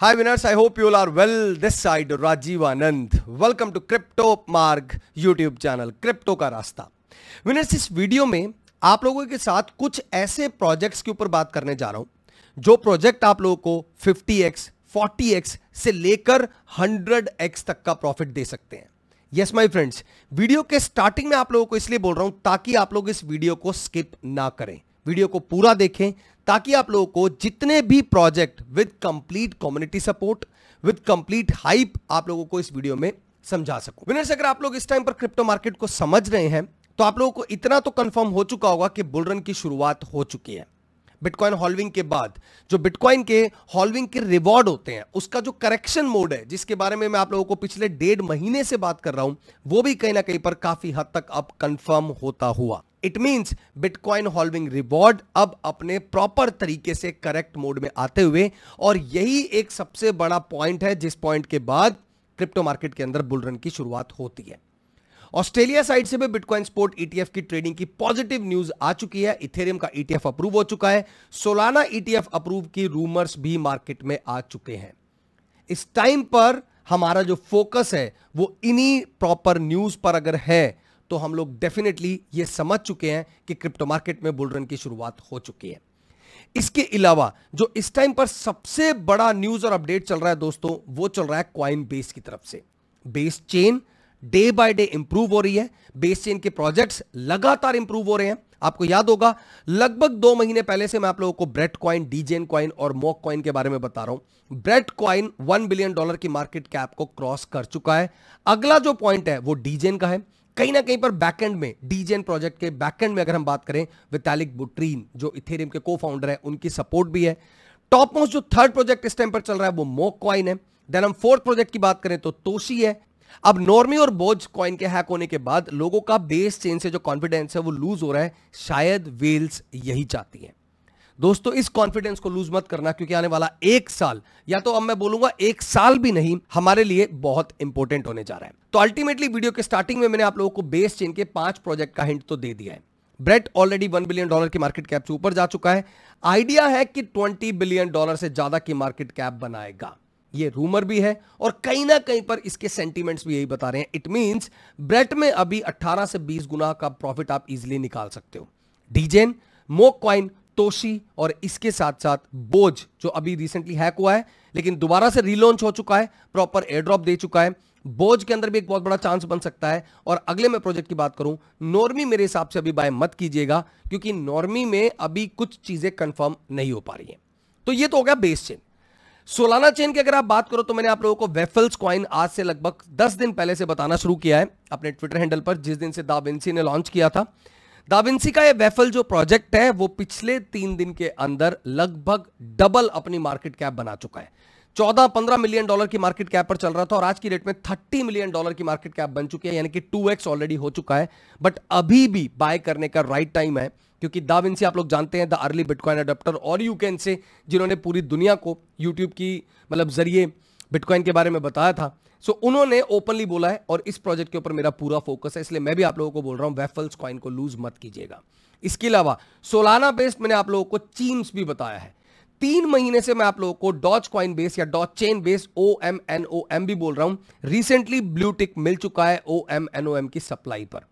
Hi winners I hope you are well this side Rajiv Anand welcome to crypto Marg YouTube channel crypto का रास्ता. Winners इस video में आप लोगों के साथ कुछ ऐसे प्रोजेक्ट्स के ऊपर बात करने जा रहा हूं जो प्रोजेक्ट आप लोगों को 50x, 40x से लेकर 100x तक का प्रॉफिट दे सकते हैं यस माय फ्रेंड्स वीडियो के स्टार्टिंग में आप लोगों को इसलिए बोल रहा हूं ताकि आप लोग इस वीडियो को स्किप ना करें वीडियो को पूरा देखें ताकि आप लोगों को जितने भी project with complete community support with complete hype आप लोगों को इस वीडियो में समझा सकूं विनर्स अगर आप लोग इस टाइम पर क्रिप्टो मार्केट को समझ रहे हैं तो आप लोगों को इतना तो कंफर्म हो चुका होगा कि बुलरन की शुरुआत हो चुकी है बिटकॉइन हॉल्विंग के बाद जो बिटकॉइन के हॉल्विंग के रिवॉर्ड होते हैं उसका जो करेक्शन मोड है जिसके बारे में मैं आप लोगों को पिछले डेढ़ महीने से बात कर रहा हूं वो भी कहीं ना कहीं पर काफी हद तक अब कंफर्म होता हुआ it means bitcoin halving reward अब अपने प्रॉपर तरीके से करेक्ट मोड में आते हुए और यही एक सबसे बड़ा पॉइंट है जिस पॉइंट के बाद क्रिप्टो मार्केट के अंदर बुलरन की शुरुआत होती है ऑस्ट्रेलिया साइड से भी बिटकॉइन स्पोर्ट ईटीएफ की ट्रेडिंग की पॉजिटिव न्यूज आ चुकी है इथेरियम का ईटीएफ e अप्रूव हो चुका है सोलाना ईटीएफ अप्रूव की रूमर्स भी मार्केट में आ चुके हैं इस टाइम पर हमारा जो फोकस है वो इन्हीं प्रॉपर न्यूज पर अगर है तो हम लोग डेफिनेटली ये समझ चुके हैं कि क्रिप्टो मार्केट में बुल रन की शुरुआत हो चुकी है इसके अलावा जो इस टाइम पर सबसे बड़ा न्यूज और अपडेट चल रहा है दोस्तों वो चल रहा है क्वाइन बेस की तरफ से base chain day by day improve हो रही है बेस चेन के प्रोजेक्ट्स लगातार इंप्रूव हो रहे हैं आपको याद होगा लगभग दो महीने पहले से मैं आप लोगों को ब्रेड क्वाइन डीजेन क्वाइन और मॉक क्वाइन के बारे में बता रहा हूं Brett coin one billion dollar की मार्केट कैप को क्रॉस कर चुका है अगला जो पॉइंट है वो डीजेन का है कहीं ना कहीं पर बैकएंड में डीजेन प्रोजेक्ट के बैकएंड में अगर हम बात करें वितालिक बुट्रीन जो इथेरियम के को फाउंडर है उनकी सपोर्ट भी है टॉप मोस्ट जो थर्ड प्रोजेक्ट इस टाइम पर चल रहा है वो मोक क्वाइन है देन हम फोर्थ प्रोजेक्ट की बात करें तो तोशी है अब नॉर्मी और बोज कॉइन के हैक होने के बाद लोगों का बेस चेन से जो कॉन्फिडेंस है वो लूज हो रहा है शायद वेल्स यही चाहती है दोस्तों इस कॉन्फिडेंस को लूज मत करना क्योंकि आने वाला एक साल या तो अब मैं बोलूंगा एक साल भी नहीं हमारे लिए बहुत इंपॉर्टेंट होने जा रहा है तो अल्टीमेटली वीडियो के स्टार्टिंग में मैंने आप लोगों को बेस चेन के पांच प्रोजेक्ट का हिंट तो दे दिया है Brett already one billion dollar की मार्केट कैप से ऊपर जा चुका है आइडिया है कि ट्वेंटी बिलियन डॉलर से ज्यादा की मार्केट कैप बनाएगा ये रूमर भी है और कहीं ना कहीं पर इसके सेंटीमेंट्स भी यही बता रहे हैं इट मींस ब्रेट में अभी 18 से 20 गुना का प्रॉफिट आप इजीली निकाल सकते हो डीजेन मोक क्वाइन तोशी और इसके साथ साथ बोझ जो अभी रिसेंटली हैक हुआ है लेकिन दोबारा से रिलॉन्च हो चुका है प्रॉपर एयरड्रॉप दे चुका है बोझ के अंदर भी एक बहुत बड़ा चांस बन सकता है और अगले मैं प्रोजेक्ट की बात करूं नॉर्मी मेरे हिसाब से अभी बाय मत कीजिएगा क्योंकि नॉर्मी में अभी कुछ चीजें कंफर्म नहीं हो पा रही हैं तो ये तो हो गया बेस चेन सोलाना चेन की अगर आप बात करो तो मैंने आप लोगों को वेफल्स क्वाइन आज से लगभग दस दिन पहले से बताना शुरू किया है अपने ट्विटर हैंडल पर जिस दिन से दा ने लॉन्च किया था दाविंसी का ये वेफल जो प्रोजेक्ट है वो पिछले तीन दिन के अंदर लगभग डबल अपनी मार्केट कैप बना चुका है चौदह पंद्रह मिलियन डॉलर की मार्केट कैप पर चल रहा था और आज की डेट में थर्टी मिलियन डॉलर की मार्केट कैप बन चुकी है यानी कि टू एक्स ऑलरेडी हो चुका है बट अभी भी बाय करने का राइट टाइम है क्योंकि दाविंसी आप लोग जानते हैं द अर्ली बिटकॉइन अडोप्टर और यू कैन से जिन्होंने पूरी दुनिया को यूट्यूब की मतलब जरिए बिटकॉइन के बारे में बताया था सो उन्होंने ओपनली बोला है और इस प्रोजेक्ट के ऊपर मेरा पूरा फोकस है इसलिए मैं भी आप लोगों को बोल रहा हूं वेफल्स कॉइन को लूज मत कीजिएगा इसके अलावा सोलाना बेस्ड मैंने आप लोगों को चीम्स भी बताया है तीन महीने से मैं आप लोगों को डॉच कॉइन बेस या doge chain base O M N O M भी बोल रहा हूं रिसेंटली ब्लू टिक मिल चुका है O M N O M की सप्लाई पर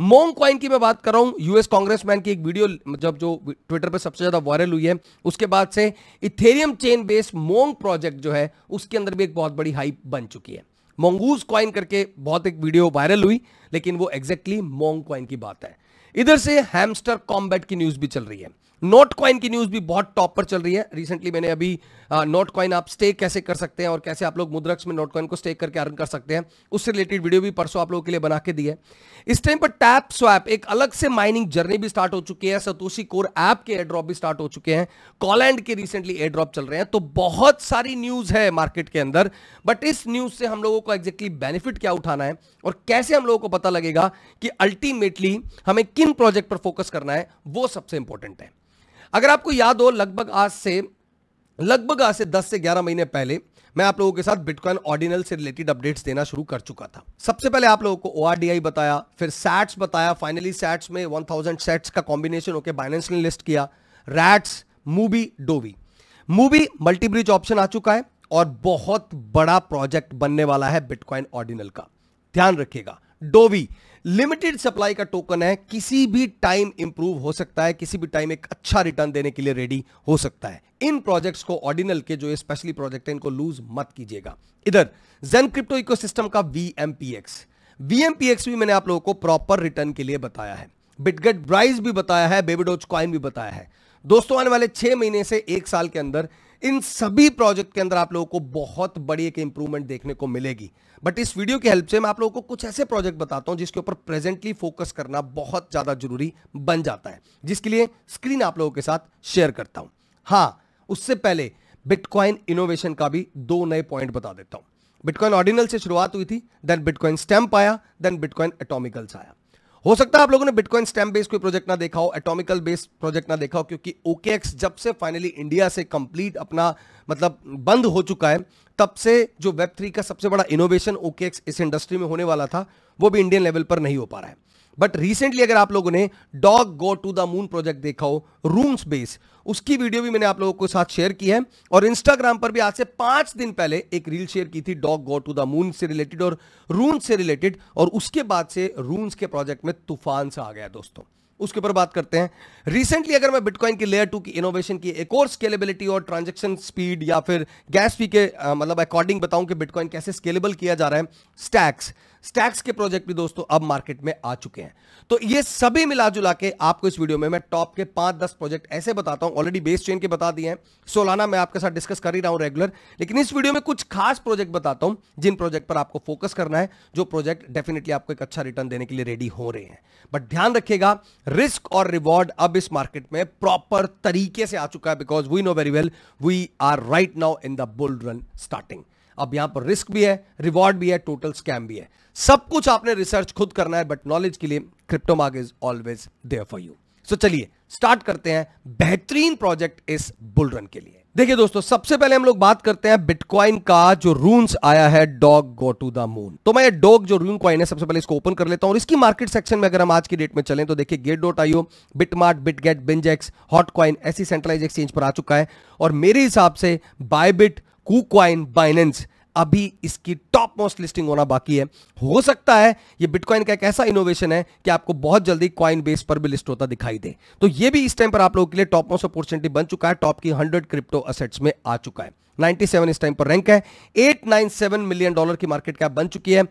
मोंग क्वाइन की मैं बात कर रहा हूं यूएस कांग्रेसमैन की एक वीडियो जब जो ट्विटर पर सबसे ज्यादा वायरल हुई है उसके बाद से Ethereum chain base Mong project जो है उसके अंदर भी एक बहुत बड़ी हाइप बन चुकी है मोंगूज क्वाइन करके बहुत एक वीडियो वायरल हुई लेकिन वो एग्जैक्टली मोंग क्वाइन की बात है इधर से हैमस्टर कॉम्बैट की न्यूज भी चल रही है नोट क्वाइन की न्यूज भी बहुत टॉप पर चल रही है रिसेंटली मैंने अभी नोट क्वाइन आप स्टे कैसे कर सकते हैं और कैसे आप लोग मुद्रक्स में नोट क्वाइन को स्टे करके अर्न कर सकते हैं उससे रिलेटेड वीडियो भी परसों आप लोगों के लिए बना के दी है इस टाइम पर टैप स्वैप एक अलग से माइनिंग जर्नी भी स्टार्ट हो चुकी है सतोशी कोर ऐप के एड्रॉप भी स्टार्ट हो चुके हैं कॉलैंड के रिसेंटली एड्रॉप चल रहे हैं तो बहुत सारी न्यूज है मार्केट के अंदर बट इस न्यूज से हम लोगों को एग्जैक्टली बेनिफिट क्या उठाना है और कैसे हम लोगों को पता लगेगा कि अल्टीमेटली हमें किन प्रोजेक्ट पर फोकस करना है वो सबसे इंपॉर्टेंट है अगर आपको याद हो लगभग आज से लगभग आज से 10 से 11 महीने पहले मैं आप लोगों के साथ बिटकॉइन ऑर्डिनल से रिलेटेड अपडेट्स देना शुरू कर चुका था सबसे पहले आप लोगों को ओ बताया फिर सैट्स बताया फाइनली सैट्स में 1000 सैट्स का कॉम्बिनेशन होकर बाइनेंस ने लिस्ट किया rats movie Dovi movie multibridge option आ चुका है और बहुत बड़ा प्रोजेक्ट बनने वाला है बिटकॉइन ऑर्डिनल का ध्यान रखिएगा डोवी लिमिटेड सप्लाई का टोकन है किसी भी टाइम इंप्रूव हो सकता है किसी भी टाइम एक अच्छा रिटर्न देने के लिए रेडी हो सकता है इन प्रोजेक्ट्स को ऑर्डिनल के जो स्पेशली प्रोजेक्ट है इनको लूज मत कीजिएगा इधर जेन क्रिप्टो इकोसिस्टम का वीएमपीएक्स वीएमपीएक्स भी मैंने आप लोगों को प्रॉपर रिटर्न के लिए बताया है बिटगेट ब्राइज भी बताया है बेबीडोज कॉइन भी बताया है दोस्तों आने वाले छह महीने से एक साल के अंदर इन सभी प्रोजेक्ट के अंदर आप लोगों को बहुत बड़ी एक इंप्रूवमेंट देखने को मिलेगी बट इस वीडियो की हेल्प से मैं आप लोगों को कुछ ऐसे प्रोजेक्ट बताता हूं जिसके ऊपर प्रेजेंटली फोकस करना बहुत ज़्यादा जरूरी बन जाता है जिसके लिए स्क्रीन आप लोगों के साथ शेयर करता हूं हाँ उससे पहले बिटकॉइन इनोवेशन का भी दो नए पॉइंट बता देता हूं बिटकॉइन ऑर्डिनल से शुरुआत हुई थी देन बिटकॉइन स्टैम्प आया देन बिटकॉइन एटोमिकल्स आया हो सकता है आप लोगों ने बिटकॉइन स्टैम्प बेस कोई प्रोजेक्ट ना देखा हो एटॉमिकल बेस्ड प्रोजेक्ट ना देखा हो क्योंकि ओकेएक्स जब से फाइनली इंडिया से कंप्लीट अपना मतलब बंद हो चुका है तब से जो वेब थ्री का सबसे बड़ा इनोवेशन ओकेएक्स इस इंडस्ट्री में होने वाला था वो भी इंडियन लेवल पर नहीं हो पा रहा है बट रिसेंटली अगर आप लोगों ने dog go to the moon project देखा हो रूम स्पेस उसकी वीडियो भी मैंने आप लोगों के साथ शेयर की है और इंस्टाग्राम पर भी आज से पांच दिन पहले एक रील शेयर की थी dog go to the moon से रिलेटेड और रून से रिलेटेड और उसके बाद से रून्स के प्रोजेक्ट में तूफान सा आ गया दोस्तों उसके ऊपर बात करते हैं रिसेंटली अगर मैं बिटकॉइन की लेयर टू की इनोवेशन की एक और स्केलेबिलिटी और ट्रांजेक्शन स्पीड या फिर गैस फी के मतलब अकॉर्डिंग बताऊं कि बिटकॉइन कैसे स्केलेबल किया जा रहा है स्टैक्स स्टैक्स के प्रोजेक्ट भी दोस्तों अब मार्केट में आ चुके हैं तो ये सभी मिला जुला के आपको इस वीडियो में मैं टॉप के पांच दस प्रोजेक्ट ऐसे बताता हूं ऑलरेडी बेस चेन के बता दिए हैं सोलाना मैं आपके साथ डिस्कस कर ही रहा हूं रेगुलर लेकिन इस वीडियो में कुछ खास प्रोजेक्ट बताता हूं जिन प्रोजेक्ट पर आपको फोकस करना है जो प्रोजेक्ट डेफिनेटली आपको एक अच्छा रिटर्न देने के लिए रेडी हो रहे हैं बट ध्यान रखिएगा रिस्क और रिवॉर्ड अब इस मार्केट में प्रॉपर तरीके से आ चुका है because we know very well we are right now in the bull run starting अब यहां पर रिस्क भी है रिवॉर्ड भी है टोटल स्कैम भी है सब कुछ आपने रिसर्च खुद करना है बट नॉलेज के लिए Marg is always there for you so चलिए स्टार्ट करते हैं बेहतरीन प्रोजेक्ट इस बुल रन के लिए देखिए दोस्तों सबसे पहले हम लोग बात करते हैं बिटकॉइन का जो रून्स आया है dog go to the moon तो मैं ये डॉग जो रून कॉइन है सबसे पहले इसको ओपन कर लेता हूं और इसकी मार्केट सेक्शन में अगर हम आज की डेट में चलें तो देखिए Gate dot IO BitMart Bitget BingX hot coin ऐसी सेंट्रलाइज एक्सचेंज पर आ चुका है और मेरे हिसाब से बायबिट कुकॉइन बाइनेंस अभी इसकी टॉप मोस्ट लिस्टिंग होना बाकी है हो सकता है ये बिटकॉइन का एक ऐसा इनोवेशन है कि आपको बहुत जल्दी क्वाइन बेस पर भी लिस्ट होता दिखाई दे तो ये भी इस टाइम पर आप लोगों के लिए टॉप मोस्ट अपॉर्चुनिटी बन चुका है टॉप की हंड्रेड क्रिप्टो असेट्स में आ चुका है 97 इस टाइम पर रैंक है 897 मिलियन डॉलर की मार्केट कैप बन चुकी है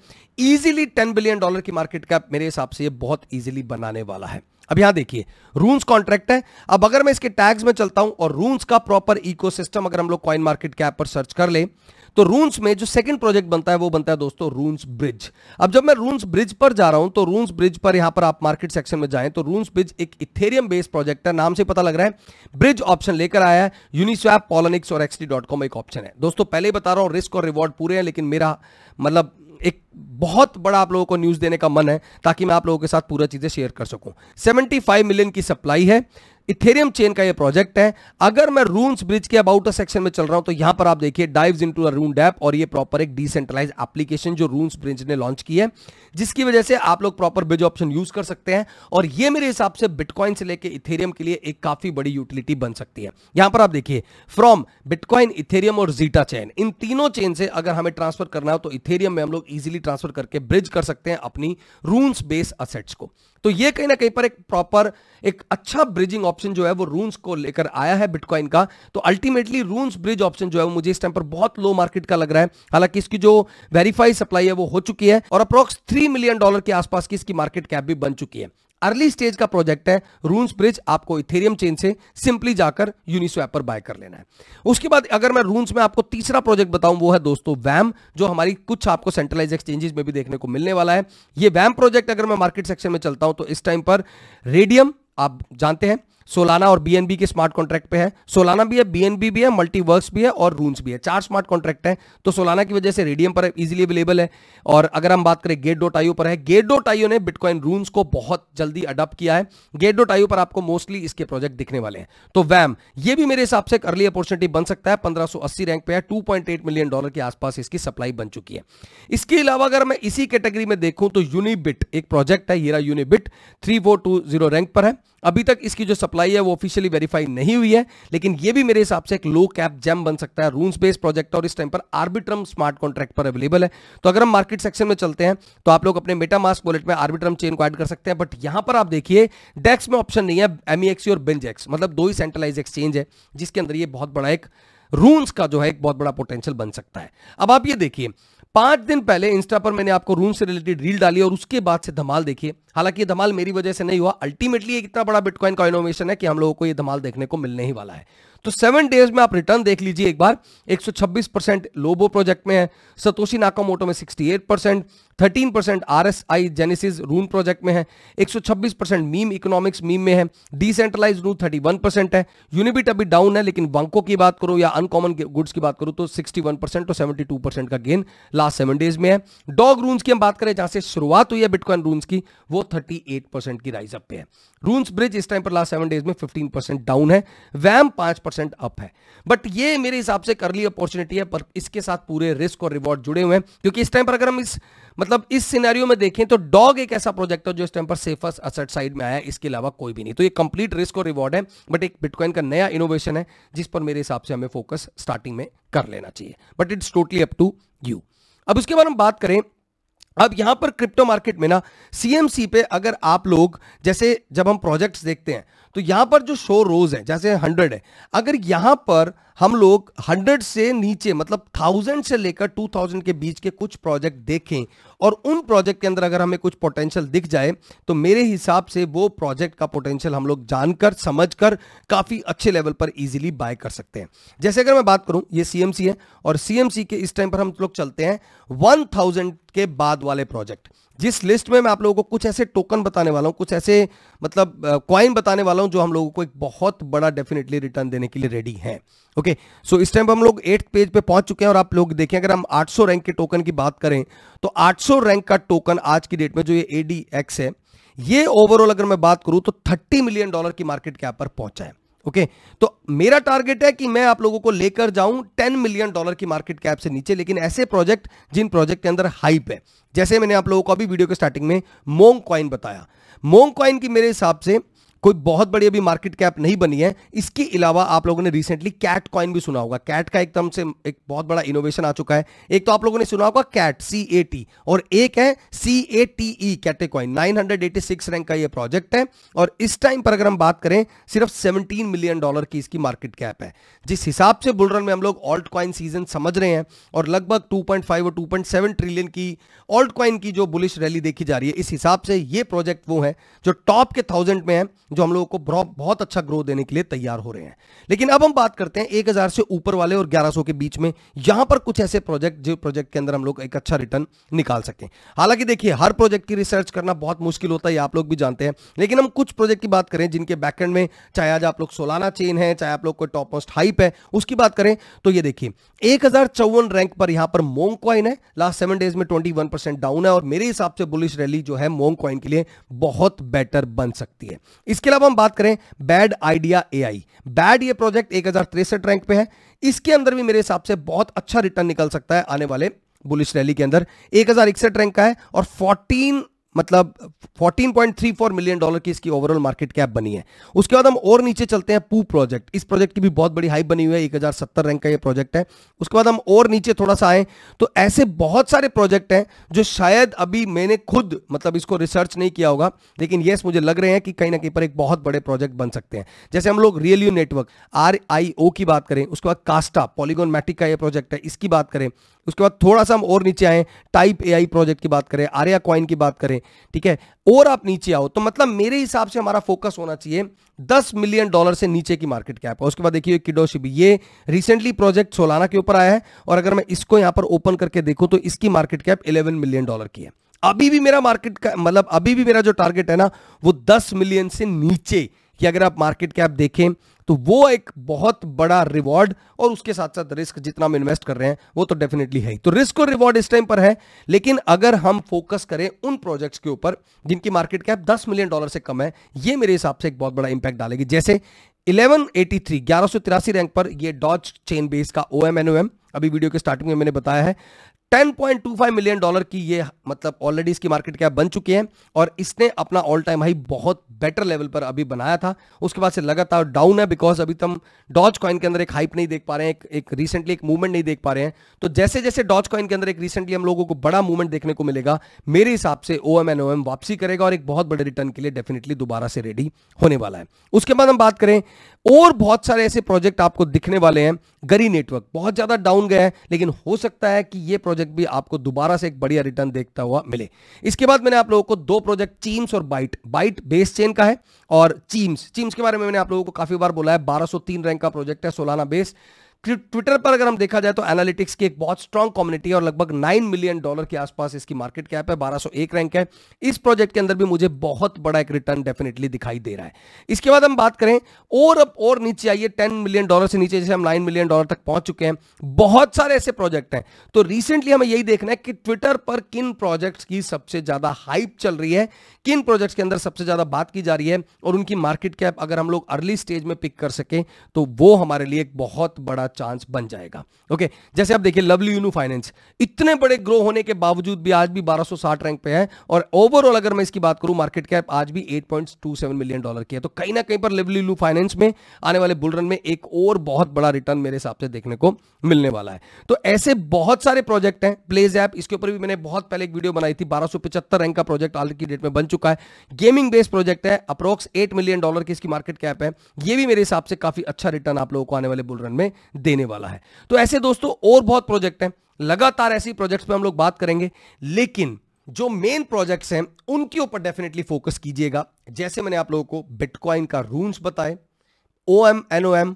इजीली 10 बिलियन डॉलर की मार्केट कैप मेरे हिसाब से ये बहुत इजीली बनाने वाला है अब यहां देखिए रूल्स कॉन्ट्रैक्ट है अब अगर मैं इसके टैग्स में चलता हूं और रूल्स का प्रॉपर इकोसिस्टम अगर हम लोग कॉइन मार्केट ऐप पर सर्च कर ले तो रून्स में जो सेकंड प्रोजेक्ट बनता है वो बनता है दोस्तों रून्स ब्रिज अब जब मैं रून्स ब्रिज पर जा रहा हूं तो रूंस ब्रिज पर यहां पर आप मार्केट सेक्शन में जाएं तो रूंस ब्रिज एक इथेरियम बेस्ड प्रोजेक्ट है नाम से पता लग रहा है ब्रिज ऑप्शन लेकर आया है यूनिस्वैप पॉलनिक्स और एक्सटी एक ऑप्शन है दोस्तों पहले ही बता रहा हूं रिस्क और रिवॉर्ड पूरे हैं लेकिन मेरा मतलब एक बहुत बड़ा आप लोगों को न्यूज़ देने का मन है ताकि मैं आप लोगों के साथ पूरा चीज़ें शेयर कर सकूं सेवेंटी मिलियन की सप्लाई है इथेरियम चेन का ये प्रोजेक्ट है अगर मैं रून्स ब्रिज के अबाउट सेक्शन में चल रहा हूं तो यहां पर आप देखिए dives into to rune dapp और ये प्रॉपर एक डिसेंट्रलाइज एप्लीकेशन जो रून्स ब्रिज ने लॉन्च की है जिसकी वजह से आप लोग प्रॉपर ब्रिज ऑप्शन यूज कर सकते हैं और ये मेरे हिसाब से बिटकॉइन से लेकर इथेरियम के लिए एक काफी बड़ी यूटिलिटी बन सकती है यहां पर आप देखिए फ्रॉम बिटकॉइन इथेरियम और जीटा चेन इन तीनों चेन से अगर हमें ट्रांसफर करना हो तो इथेरियम में हम लोग इजिली ट्रांसफर करके ब्रिज कर सकते हैं अपनी रून्स बेस असेट्स को तो ये कहीं ना कहीं पर एक प्रॉपर एक अच्छा ब्रिजिंग ऑप्शन जो है वो रून्स को लेकर आया है बिटकॉइन का तो अल्टीमेटली रून्स ब्रिज ऑप्शन जो है वो मुझे इस टाइम पर बहुत लो मार्केट का लग रहा है हालांकि इसकी जो वेरीफाई सप्लाई है वो हो चुकी है और अप्रोक्स थ्री मिलियन डॉलर के आसपास की इसकी मार्केट कैप भी बन चुकी है अर्ली स्टेज का प्रोजेक्ट है रून्स ब्रिज आपको इथेरियम चेन से सिंपली जाकर यूनिस्वैप पर बाय कर लेना है उसके बाद अगर मैं रूंस में आपको तीसरा प्रोजेक्ट बताऊं वो है दोस्तों वैम जो हमारी कुछ आपको सेंट्रलाइज एक्सचेंजेस में भी देखने को मिलने वाला है ये वैम प्रोजेक्ट अगर मैं मार्केट सेक्शन में चलता हूं तो इस टाइम पर रेडियम आप जानते हैं सोलाना और बीएनबी के स्मार्ट कॉन्ट्रैक्ट पे है सोलाना भी है बीएनबी भी है मल्टीवर्स भी है और रूम्स भी है चार स्मार्ट कॉन्ट्रैक्ट है तो सोलाना की वजह से रेडियम पर इजीली अवेलेबल है और अगर हम बात करें गेट डोट आईओ पर है गेट डोट आईओ ने बिटकॉइन रूम्स को बहुत जल्दी अडॉप्ट किया है गेट डोट आईओ पर आपको मोस्टली इसके प्रोजेक्ट दिखने वाले हैं तो वैम ये भी मेरे हिसाब से एक अर्ली अपॉर्चुनिटी बन सकता है अस्सी रैंक पे है एट मिलियन डॉलर के आसपास इसकी सप्लाई बन चुकी है इसके अलावा अगर मैं इसी कैटेगरी में देखूं तो यूनिबिट एक प्रोजेक्ट है हीरा यूनिबिट 3420 रैंक पर है अभी तक इसकी जो सप्लाई है वो ऑफिशियली वेरीफाई नहीं हुई है लेकिन ये भी मेरे हिसाब से एक लो कैप जैम बन सकता है रूल्स बेस्ड प्रोजेक्ट और इस टाइम पर आर्बिट्रम स्मार्ट कॉन्ट्रैक्ट पर अवेलेबल है तो अगर हम मार्केट सेक्शन में चलते हैं तो आप लोग अपने मेटा मास्क वॉलेट में आर्बिट्रम चेन को एड कर सकते हैं बट यहां पर आप देखिए डेक्स में ऑप्शन नहीं है एमईएक्सी e e और बेंजेक्स मतलब दो ही सेंट्रलाइज एक्सचेंज है जिसके अंदर ये बहुत बड़ा एक रून्स का जो है एक बहुत बड़ा पोटेंशियल बन सकता है अब आप ये देखिए पांच दिन पहले इंस्टा पर मैंने आपको रूम से रिलेटेड रील डाली और उसके बाद से धमाल देखिए हालांकि ये धमाल मेरी वजह से नहीं हुआ अल्टीमेटली ये इतना बड़ा बिटकॉइन का इनोवेशन है कि हम लोगों को ये धमाल देखने को मिलने ही वाला है तो सेवन डेज में आप रिटर्न देख लीजिए एक बार 126 परसेंट लोबो प्रोजेक्ट में है सतोशी नाकामोटो में 68 percent thirteen percent R S I genesis rune project में है 126 परसेंट मीम इकोनॉमिक्स मीम में है डिसेंट्रलाइज रू 31 परसेंट है यूनिबिट अभी डाउन है लेकिन बैंकों की बात करो या अनकॉमन गुड्स की बात करो तो सिक्सटी और सेवेंटी का गेन लास्ट सेवन डेज में है डॉग रून्स की हम बात करें जहां से शुरुआत हुई है बिटकॉइन रून्स की वो थर्टी की राइज अप पे है रून्स ब्रिज इस टाइम पर लास्ट सेवन डेज में फिफ्टीन डाउन है वैम पांच परसेंट अप है बट ये मेरे हिसाब से करली अपॉर्चुनिटी है पर इसके साथ पूरे रिस्क और रिवॉर्ड जुड़े हुए हैं क्योंकि इस टाइम पर अगर हम इस मतलब इस सिनेरियो में देखें तो डॉग एक ऐसा प्रोजेक्ट है जो इस टाइम पर सेफेस्ट असट साइड में आया है इसके अलावा कोई भी नहीं तो ये कंप्लीट रिस्क और रिवॉर्ड है बट एक बिटकॉइन का नया इनोवेशन है जिस पर मेरे हिसाब से हमें फोकस स्टार्टिंग में कर लेना चाहिए but it's totally up to you अब उसके बाद हम बात करें अब यहां पर क्रिप्टो मार्केट में ना सीएमसी पे अगर आप लोग जैसे जब हम प्रोजेक्ट्स देखते हैं तो यहां पर जो शो रोज है जैसे हंड्रेड है अगर यहां पर हम लोग हंड्रेड से नीचे मतलब थाउजेंड से लेकर टू थाउजेंड के बीच के कुछ प्रोजेक्ट देखें और उन प्रोजेक्ट के अंदर अगर हमें कुछ पोटेंशियल दिख जाए तो मेरे हिसाब से वो प्रोजेक्ट का पोटेंशियल हम लोग जानकर समझकर काफ़ी अच्छे लेवल पर इजीली बाय कर सकते हैं जैसे अगर मैं बात करूं ये सीएमसी है और सीएमसी के इस टाइम पर हम लोग चलते हैं वन के बाद वाले प्रोजेक्ट जिस लिस्ट में मैं आप लोगों को कुछ ऐसे टोकन बताने वाला हूं कुछ ऐसे मतलब क्वाइन बताने वाला हूं जो हम लोगों को एक बहुत बड़ा डेफिनेटली रिटर्न देने के लिए रेडी हैं ओके सो इस टाइम हम लोग एट्थ पेज पे पहुंच चुके हैं और आप लोग देखें अगर हम 800 रैंक के टोकन की बात करें तो आठ रैंक का टोकन आज की डेट में जो ये ए है ये ओवरऑल अगर मैं बात करूं तो थर्टी मिलियन डॉलर की मार्केट कैप पर पहुंचा है ओके okay, तो मेरा टारगेट है कि मैं आप लोगों को लेकर जाऊं 10 मिलियन डॉलर की मार्केट कैप से नीचे लेकिन ऐसे प्रोजेक्ट जिन प्रोजेक्ट के अंदर हाइप है जैसे मैंने आप लोगों को अभी वीडियो के स्टार्टिंग में मोंग कॉइन बताया मोंग कॉइन की मेरे हिसाब से कोई बहुत बड़ी अभी मार्केट कैप नहीं बनी है इसके अलावा आप लोगों ने रिसेंटली कैट कॉइन भी सुना होगा कैट का एकदम से एक बहुत बड़ा इनोवेशन आ चुका है एक तो आप लोगों ने सुना होगा कैट सी ए टी और एक है C A T E cate coin nine rank का ये प्रोजेक्ट है और इस टाइम पर अगर हम बात करें सिर्फ सेवनटीन मिलियन डॉलर की इसकी मार्केट कैप है जिस हिसाब से बुलरन में हम लोग ऑल्ट कॉइन सीजन समझ रहे हैं और लगभग फाइव और सेवन ट्रिलियन की ऑल्ट कॉइन की जो बुलिश रैली देखी जा रही है इस हिसाब से ये प्रोजेक्ट वो है जो टॉप के थाउजेंड में है जो हम लोगों को बहुत अच्छा ग्रोथ देने के लिए तैयार हो रहे हैं लेकिन अब हम बात करते हैं 1000 से ऊपर वाले और 1100 के बीच में यहां पर कुछ ऐसे प्रोजेक्ट जो प्रोजेक्ट के अंदर हम लोग एक अच्छा रिटर्न निकाल सकें हालांकि देखिए हर प्रोजेक्ट की रिसर्च करना बहुत मुश्किल होता है आप लोग भी जानते हैं लेकिन हम कुछ प्रोजेक्ट की बात करें जिनके बैकेंड में चाहे आज आप लोग सोलाना चेन है चाहे आप लोग कोई टॉप मोस्ट हाइप है उसकी बात करें तो ये देखिए एक रैंक पर यहां पर मोम क्वाइन है लास्ट सेवन डेज में ट्वेंटी डाउन है और मेरे हिसाब से बुलिश रैली जो है मोम क्वाइन के लिए बहुत बेटर बन सकती है इस इसके अलावा हम बात करें bad idea A I bad ये प्रोजेक्ट एक रैंक पे है इसके अंदर भी मेरे हिसाब से बहुत अच्छा रिटर्न निकल सकता है आने वाले बुलिश रैली के अंदर एक रैंक का है और फोर्टीन मतलब 14.34 मिलियन डॉलर की इसकी ओवरऑल मार्केट कैप बनी है उसके बाद हम और नीचे चलते हैं पू प्रोजेक्ट इस प्रोजेक्ट की भी बहुत बड़ी हाइप बनी हुई है 1070 रैंक का ये प्रोजेक्ट है उसके बाद हम और नीचे थोड़ा सा आए तो ऐसे बहुत सारे प्रोजेक्ट हैं जो शायद अभी मैंने खुद मतलब इसको रिसर्च नहीं किया होगा लेकिन येस मुझे लग रहे हैं कि कहीं ना कहीं पर एक बहुत बड़े प्रोजेक्ट बन सकते हैं जैसे हम लोग रियल यू नेटवर्क आर की बात करें उसके बाद कास्टा पॉलीगोन मैटिक का यह प्रोजेक्ट है इसकी बात करें उसके बाद थोड़ा सा हम और नीचे आए टाइप एआई प्रोजेक्ट की बात करें आर्या कॉइन की बात करें ठीक है और आप नीचे आओ तो मतलब मेरे हिसाब से हमारा फोकस होना चाहिए दस मिलियन डॉलर से नीचे की मार्केट कैप है उसके बाद देखिए किडोशिबी ये रिसेंटली प्रोजेक्ट सोलाना के ऊपर आया है और अगर मैं इसको यहां पर ओपन करके देखू तो इसकी market cap eleven million dollar की है अभी भी मेरा मार्केट का मतलब अभी भी मेरा जो टारगेट है ना वो दस मिलियन से नीचे कि अगर आप मार्केट कैप देखें तो वो एक बहुत बड़ा रिवॉर्ड और उसके साथ साथ रिस्क जितना हम इन्वेस्ट कर रहे हैं वो तो डेफिनेटली है तो रिस्क और रिवॉर्ड इस टाइम पर है लेकिन अगर हम फोकस करें उन प्रोजेक्ट्स के ऊपर जिनकी मार्केट कैप 10 मिलियन डॉलर से कम है ये मेरे हिसाब से एक बहुत बड़ा इंपैक्ट डालेगी जैसे 1183 1183 रैंक पर ये डॉज चेन बेस का O M N O M अभी वीडियो के स्टार्टिंग में मैंने बताया है टेन मिलियन डॉलर की यह मतलब ऑलरेडी इसकी मार्केट कैप बन चुकी है और इसने अपना ऑल टाइम हाई बहुत बेटर लेवल पर अभी बनाया था उसके बाद से लगातार डाउन है बिकॉज अभी तो हम डॉज कॉइन के अंदर एक हाइप नहीं देख पा रहे हैं एक, एक रिसेंटली एक मूवमेंट नहीं देख पा रहे हैं तो जैसे जैसे डॉज कॉइन के अंदर एक रिसेंटली हम लोगों को बड़ा मूवमेंट देखने को मिलेगा मेरे हिसाब से O M N O M वापसी करेगा और एक बहुत बड़े रिटर्न के लिए डेफिनेटली दोबारा से रेडी होने वाला है उसके बाद हम बात करें और बहुत सारे ऐसे प्रोजेक्ट आपको दिखने वाले हैं गरी नेटवर्क बहुत ज़्यादा डाउन गया है लेकिन हो सकता है कि ये प्रोजेक्ट भी आपको दोबारा से एक बढ़िया रिटर्न देख दिखता हुआ मिले इसके बाद मैंने आप लोगों को दो प्रोजेक्ट चीम्स और बाइट बाइट बेस चेन का है और चीम्स चीम्स के बारे में मैंने आप लोगों को काफी बार बोला है 1203 रैंक का प्रोजेक्ट है सोलाना बेस ट्विटर पर अगर हम देखा जाए तो एनालिटिक्स की एक बहुत स्ट्रॉग कम्युनिटी और लगभग नाइन मिलियन डॉलर के आसपास इसकी मार्केट कैप है 1201 रैंक है इस प्रोजेक्ट के अंदर भी मुझे बहुत बड़ा एक रिटर्न डेफिनेटली दिखाई दे रहा है इसके बाद हम बात करें और अब और नीचे आइए टेन मिलियन डॉलर से नीचे जैसे हम नाइन मिलियन डॉलर तक पहुंच चुके हैं बहुत सारे ऐसे प्रोजेक्ट हैं तो रिसेंटली हमें यही देखना है कि ट्विटर पर किन प्रोजेक्ट की सबसे ज्यादा हाइप चल रही है किन प्रोजेक्ट के अंदर सबसे ज्यादा बात की जा रही है और उनकी मार्केट कैप अगर हम लोग अर्ली स्टेज में पिक कर सकें तो वो हमारे लिए एक बहुत बड़ा चांस बन जाएगा ओके जैसे आप देखिए लवली यूनू फाइनेंस इतने बड़े ग्रो होने के बावजूद भी आज भी 1260 रैंक पे है और ओवरऑल अगर मैं इसकी बात करूं मार्केट कैप आज भी 8.27 मिलियन डॉलर की है तो कहीं ना कहीं पर लवली यूनू फाइनेंस में आने वाले बुलरन में एक और बहुत बड़ा रिटर्न मेरे हिसाब से देखने को मिलने वाला है तो ऐसे बहुत सारे प्रोजेक्ट हैं प्लेज ऐप इसके ऊपर भी मैंने बहुत पहले एक वीडियो बनाई थी बारह रैंक का प्रोजेक्ट आज की डेट में बन चुका है गेमिंग बेस्ड प्रोजेक्ट है अप्रोक्स एट मिलियन डॉलर की इसकी मार्केट कैप है यह भी मेरे हिसाब से काफी अच्छा रिटर्न आप लोगों को आने वाले बुलरन में देने वाला है तो ऐसे दोस्तों और बहुत प्रोजेक्ट हैं लगातार ऐसी प्रोजेक्ट्स पे हम लोग बात करेंगे लेकिन जो मेन प्रोजेक्ट्स हैं उनके ऊपर डेफिनेटली फोकस कीजिएगा जैसे मैंने आप लोगों को बिटकॉइन का रूल्स बताए O M N O M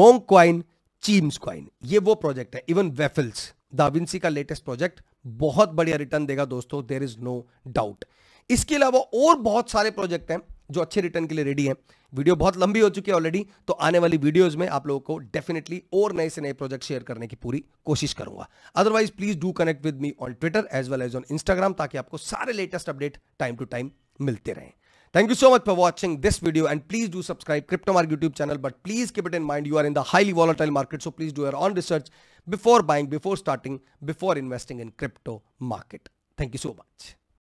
Mong coin cheems coin ये वो प्रोजेक्ट है इवन वेफिल्स दाविंसी का लेटेस्ट प्रोजेक्ट बहुत बढ़िया रिटर्न देगा दोस्तों देर इज नो डाउट इसके अलावा और बहुत सारे प्रोजेक्ट हैं जो अच्छे रिटर्न के लिए रेडी है वीडियो बहुत लंबी हो चुकी है ऑलरेडी तो आने वाली वीडियोज में आप लोगों को डेफिनेटली और नए से नए प्रोजेक्ट शेयर करने की पूरी कोशिश करूंगा otherwise please do connect with me on Twitter as well as on Instagram ताकि आपको सारे latest update time to time मिलते रहे thank you so much for watching this video and please do subscribe crypto Marg YouTube channel but please keep it in mind you are in the highly volatile market so please do your own research before buying before starting before investing in crypto market thank you so much